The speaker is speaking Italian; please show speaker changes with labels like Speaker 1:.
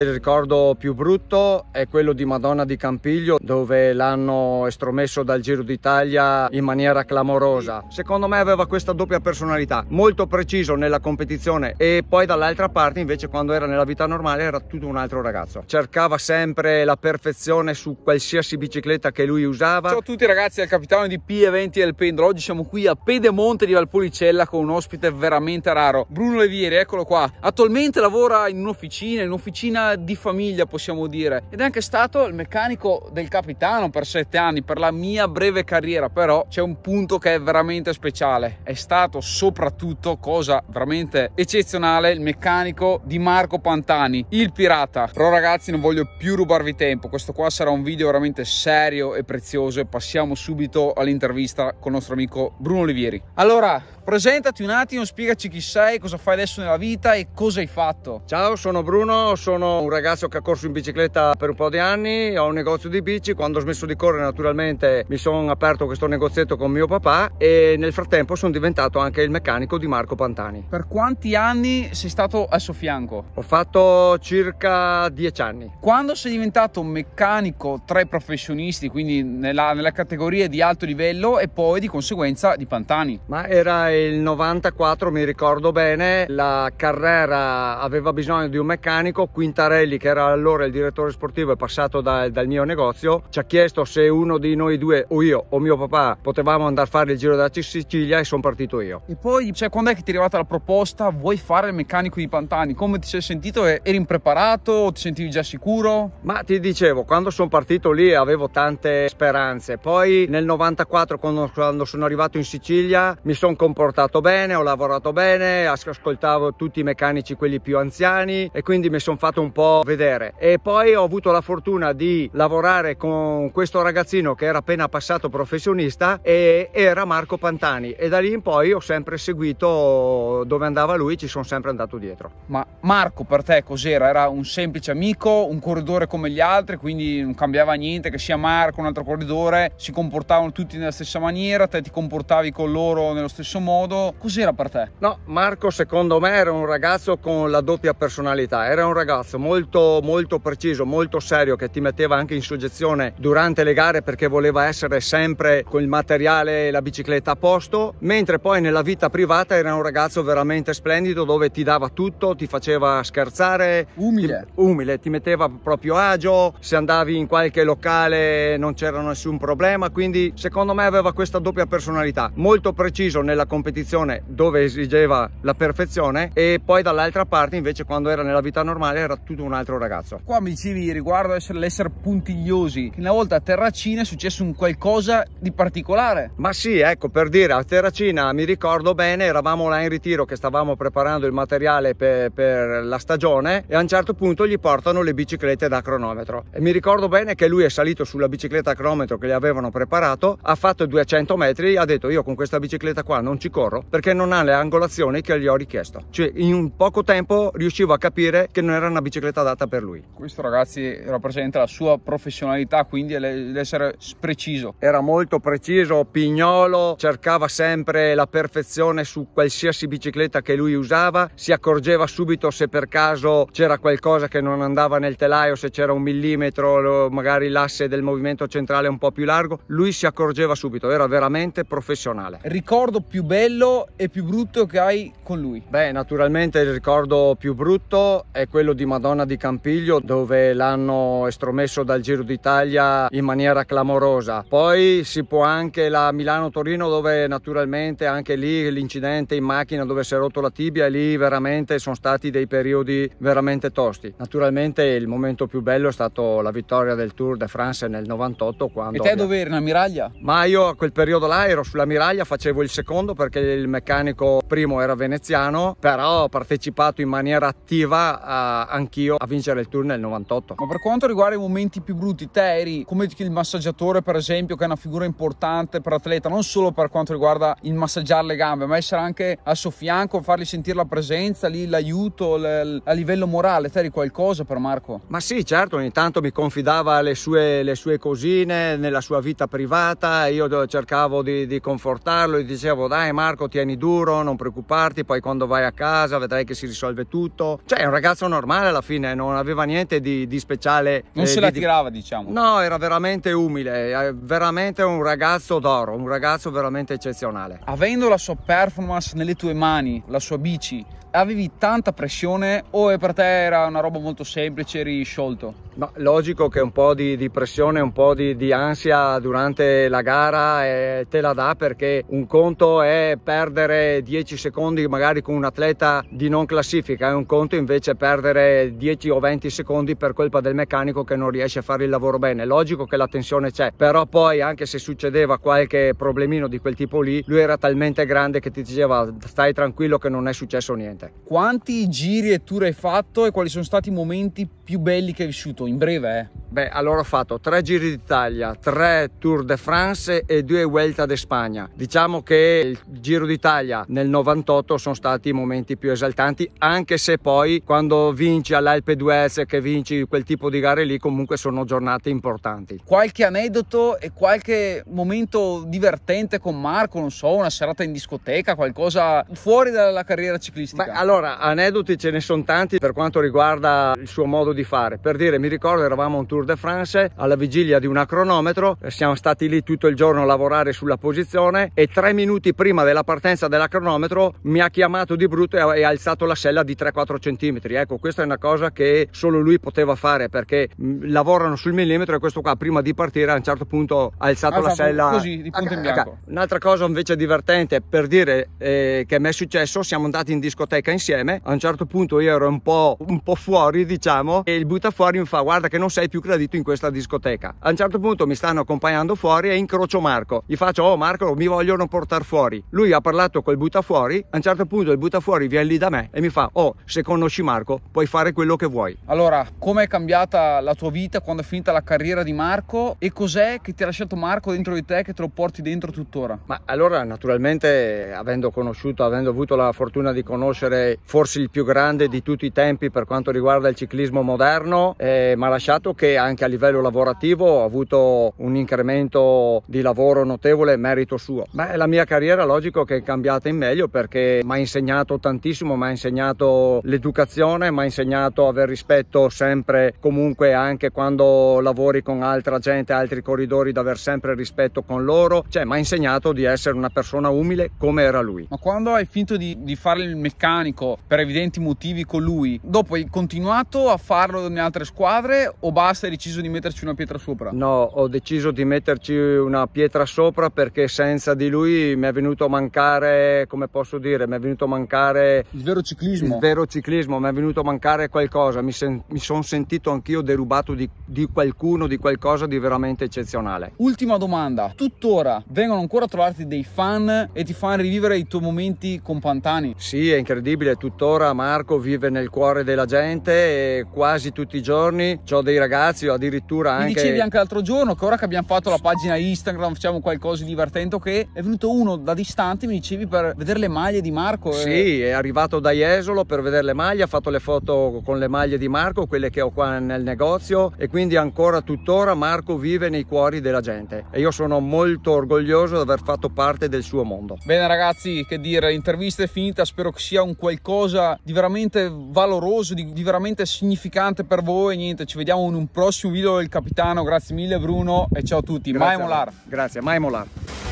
Speaker 1: Il ricordo più brutto è quello di Madonna di Campiglio dove l'hanno estromesso dal Giro d'Italia in maniera clamorosa. Secondo me aveva questa doppia personalità, molto preciso nella competizione e poi dall'altra parte invece quando era nella vita normale era tutto un
Speaker 2: altro ragazzo. Cercava sempre la perfezione su qualsiasi bicicletta che lui usava. Ciao a tutti ragazzi, è il capitano di P20 del Pendolo. Oggi siamo qui a Pedemonte di Valpolicella con un ospite veramente raro, Bruno Levieri, eccolo qua. Attualmente lavora in un'officina, in un'officina di famiglia possiamo dire ed è anche stato il meccanico del capitano per sette anni per la mia breve carriera però c'è un punto che è veramente speciale è stato soprattutto cosa veramente eccezionale il meccanico di Marco Pantani il pirata però ragazzi non voglio più rubarvi tempo questo qua sarà un video veramente serio e prezioso e passiamo subito all'intervista con il nostro amico Bruno Olivieri allora Presentati un attimo, spiegaci chi sei, cosa fai adesso nella vita e cosa hai fatto. Ciao, sono Bruno, sono un
Speaker 1: ragazzo che ha corso in bicicletta per un po' di anni, ho un negozio di bici, quando ho smesso di correre naturalmente mi sono aperto questo negozietto con mio papà e nel frattempo sono diventato anche il meccanico di
Speaker 2: Marco Pantani. Per quanti anni sei stato al suo fianco? Ho fatto circa dieci anni. Quando sei diventato meccanico tra i professionisti, quindi nella, nella categoria di alto livello e poi di conseguenza di Pantani? Ma era il 94
Speaker 1: mi ricordo bene la Carrera aveva bisogno di un meccanico Quintarelli che era allora il direttore sportivo è passato da, dal mio negozio ci ha chiesto se uno di noi due o io o mio papà potevamo andare a fare il giro della Sicilia e sono partito io e
Speaker 2: poi cioè quando è che ti è arrivata la proposta vuoi fare il meccanico di Pantani come ti sei sentito eri impreparato ti sentivi già sicuro ma ti dicevo quando sono partito lì avevo tante speranze
Speaker 1: poi nel 94 quando, quando sono arrivato in Sicilia mi sono comportato portato bene, ho lavorato bene, ascoltavo tutti i meccanici, quelli più anziani e quindi mi sono fatto un po' vedere. E poi ho avuto la fortuna di lavorare con questo ragazzino che era appena passato professionista e era Marco Pantani e da lì in poi ho sempre seguito dove andava lui, ci sono sempre andato dietro.
Speaker 2: Ma Marco per te cos'era? Era un semplice amico, un corridore come gli altri, quindi non cambiava niente che sia Marco, un altro corridore, si comportavano tutti nella stessa maniera, te ti comportavi con loro nello stesso modo modo. Cos'era per te?
Speaker 1: No, Marco secondo me era un ragazzo con la doppia personalità, era un ragazzo molto molto preciso, molto serio che ti metteva anche in soggezione durante le gare perché voleva essere sempre con il materiale e la bicicletta a posto, mentre poi nella vita privata era un ragazzo veramente splendido dove ti dava tutto, ti faceva scherzare, umile, ti, umile, ti metteva proprio agio, se andavi in qualche locale non c'era nessun problema, quindi secondo me aveva questa doppia personalità, molto preciso nella comunicazione competizione dove esigeva la perfezione e poi dall'altra parte invece quando era nella vita normale era tutto un altro ragazzo.
Speaker 2: Qua mi dicevi riguardo l'essere puntigliosi, una volta a Terracina è successo un qualcosa di particolare.
Speaker 1: Ma sì, ecco per dire a Terracina mi ricordo bene eravamo là in ritiro che stavamo preparando il materiale per, per la stagione e a un certo punto gli portano le biciclette da cronometro e mi ricordo bene che lui è salito sulla bicicletta a cronometro che gli avevano preparato, ha fatto 200 metri, ha detto io con questa bicicletta qua non ci ci corro perché non ha le angolazioni che gli ho richiesto. Cioè in poco tempo riuscivo a capire che non era una bicicletta adatta per lui.
Speaker 2: Questo ragazzi rappresenta la sua professionalità, quindi l'essere preciso. Era molto preciso, pignolo, cercava sempre la perfezione su qualsiasi
Speaker 1: bicicletta che lui usava, si accorgeva subito se per caso c'era qualcosa che non andava nel telaio, se c'era un millimetro, magari l'asse del movimento centrale un po' più largo, lui si accorgeva subito, era veramente professionale.
Speaker 2: Ricordo più bene bello e più brutto che hai con lui?
Speaker 1: Beh, naturalmente il ricordo più brutto è quello di Madonna di Campiglio, dove l'hanno estromesso dal Giro d'Italia in maniera clamorosa. Poi si può anche la Milano-Torino, dove naturalmente anche lì l'incidente in macchina dove si è rotto la tibia, lì veramente sono stati dei periodi veramente tosti. Naturalmente il momento più bello è stato la vittoria del Tour de France nel 98. Quando e te ovvia...
Speaker 2: dove eri Una miraglia?
Speaker 1: Ma io a quel periodo là ero sulla miraglia, facevo il secondo per perché il meccanico primo era
Speaker 2: veneziano, però ho partecipato in maniera attiva anch'io a vincere il tour nel 98. Ma per quanto riguarda i momenti più brutti, te eri come il massaggiatore per esempio, che è una figura importante per atleta, non solo per quanto riguarda il massaggiare le gambe, ma essere anche al suo fianco, fargli sentire la presenza, lì l'aiuto a livello morale, te eri qualcosa per Marco?
Speaker 1: Ma sì, certo, ogni tanto mi confidava le sue, le sue cosine nella sua vita privata, io cercavo di, di confortarlo e dicevo dai Marco tieni duro, non preoccuparti, poi quando vai a casa vedrai che si risolve tutto. Cioè è un ragazzo normale alla fine, non aveva niente di, di speciale.
Speaker 2: Non eh, se la tirava diciamo.
Speaker 1: No, era veramente umile, veramente un
Speaker 2: ragazzo d'oro, un ragazzo veramente eccezionale. Avendo la sua performance nelle tue mani, la sua bici, avevi tanta pressione o per te era una roba molto semplice, eri sciolto?
Speaker 1: No, logico che un po' di, di pressione, un po' di, di, ansia durante la gara eh, te la dà perché un conto è perdere 10 secondi magari con un atleta di non classifica e un conto invece perdere 10 o 20 secondi per colpa del meccanico che non riesce a fare il lavoro bene. Logico che la tensione c'è, però poi anche se succedeva qualche problemino di quel tipo lì, lui era talmente grande che ti diceva stai tranquillo
Speaker 2: che non è successo niente. Quanti giri e tour hai fatto e quali sono stati i momenti più belli che hai vissuto? in breve? Eh?
Speaker 1: Beh, allora ho fatto tre Giri d'Italia, tre Tour de France e due Vuelta de Spagna. Diciamo che il Giro d'Italia nel 98 sono stati i momenti più esaltanti, anche se poi quando vinci all'Alpe d'Huez, che vinci
Speaker 2: quel tipo di gare lì, comunque
Speaker 1: sono giornate importanti.
Speaker 2: Qualche aneddoto e qualche momento divertente con Marco, non so, una serata in discoteca, qualcosa fuori dalla carriera ciclistica? Beh, allora, aneddoti ce ne sono tanti per quanto riguarda il suo modo di fare.
Speaker 1: Per dire, mi ricordo ricordo eravamo a un Tour de France alla vigilia di una cronometro, siamo stati lì tutto il giorno a lavorare sulla posizione e tre minuti prima della partenza della cronometro mi ha chiamato di brutto e ha alzato la sella di 3-4 cm. Ecco, questa è una cosa che solo lui poteva fare perché mm, lavorano sul millimetro e questo qua prima di partire a un certo punto ha alzato ah, la sella. Così, di punto in ecco, bianco. Un'altra cosa invece divertente per dire eh, che mi è successo, siamo andati in discoteca insieme, a un certo punto io ero un po', un po fuori diciamo e il butta fuori mi fa guarda che non sei più credito in questa discoteca. A un certo punto mi stanno accompagnando fuori e incrocio Marco. Gli faccio, oh Marco, mi vogliono portare fuori. Lui ha parlato col buttafuori, a un certo punto il buttafuori viene lì da me e mi fa, oh, se conosci Marco puoi fare quello che vuoi.
Speaker 2: Allora, com'è cambiata la tua vita quando è finita la carriera di Marco e cos'è che ti ha lasciato Marco dentro di te che te lo porti dentro tuttora? Ma
Speaker 1: allora, naturalmente, avendo conosciuto, avendo avuto la fortuna di conoscere forse il più grande di tutti i tempi per quanto riguarda il ciclismo moderno, eh, mi ha lasciato che anche a livello lavorativo ho avuto un incremento di lavoro notevole, merito suo. Beh, la mia carriera logico che è cambiata in meglio perché mi ha insegnato tantissimo, mi ha insegnato l'educazione, mi ha insegnato a aver rispetto sempre comunque anche quando lavori con altra gente, altri corridori, di aver sempre rispetto con loro, cioè mi ha insegnato di essere una persona umile come era lui. Ma
Speaker 2: quando hai finto di, di fare il meccanico per evidenti motivi con lui, dopo hai continuato a farlo nelle altre squadre? cadavere o basta hai deciso di metterci una pietra sopra?
Speaker 1: No, ho deciso di metterci una pietra sopra perché senza di lui mi è venuto a mancare, come posso dire, mi è venuto a mancare... Il vero
Speaker 2: ciclismo. Il vero
Speaker 1: ciclismo, mi è venuto a mancare qualcosa, mi, sen mi sono sentito anch'io derubato di, di qualcuno, di qualcosa di veramente eccezionale.
Speaker 2: Ultima domanda, tuttora vengono ancora a trovarti dei fan e ti fanno rivivere i tuoi momenti con Pantani? Sì, è incredibile, tuttora Marco vive nel cuore della gente e quasi tutti i giorni
Speaker 1: giovani, ho dei ragazzi, o addirittura anche... Mi dicevi anche
Speaker 2: l'altro giorno che ora che abbiamo fatto la pagina Instagram, facciamo qualcosa di divertente, che è venuto uno da distante, mi dicevi, per vedere le maglie di Marco. Sì,
Speaker 1: è arrivato da Jesolo per vedere le maglie, ha fatto le foto con le maglie di Marco, quelle che ho qua nel negozio e quindi ancora tuttora Marco vive nei cuori della gente e io sono molto orgoglioso di aver fatto parte del suo mondo.
Speaker 2: Bene ragazzi, che dire, l'intervista è finita, spero che sia un qualcosa di veramente valoroso, di, di veramente significante per voi, niente niente, ci vediamo in un prossimo video del capitano. Grazie mille Bruno e ciao a tutti. Grazie Mai Molar. Grazie, Mai Molar.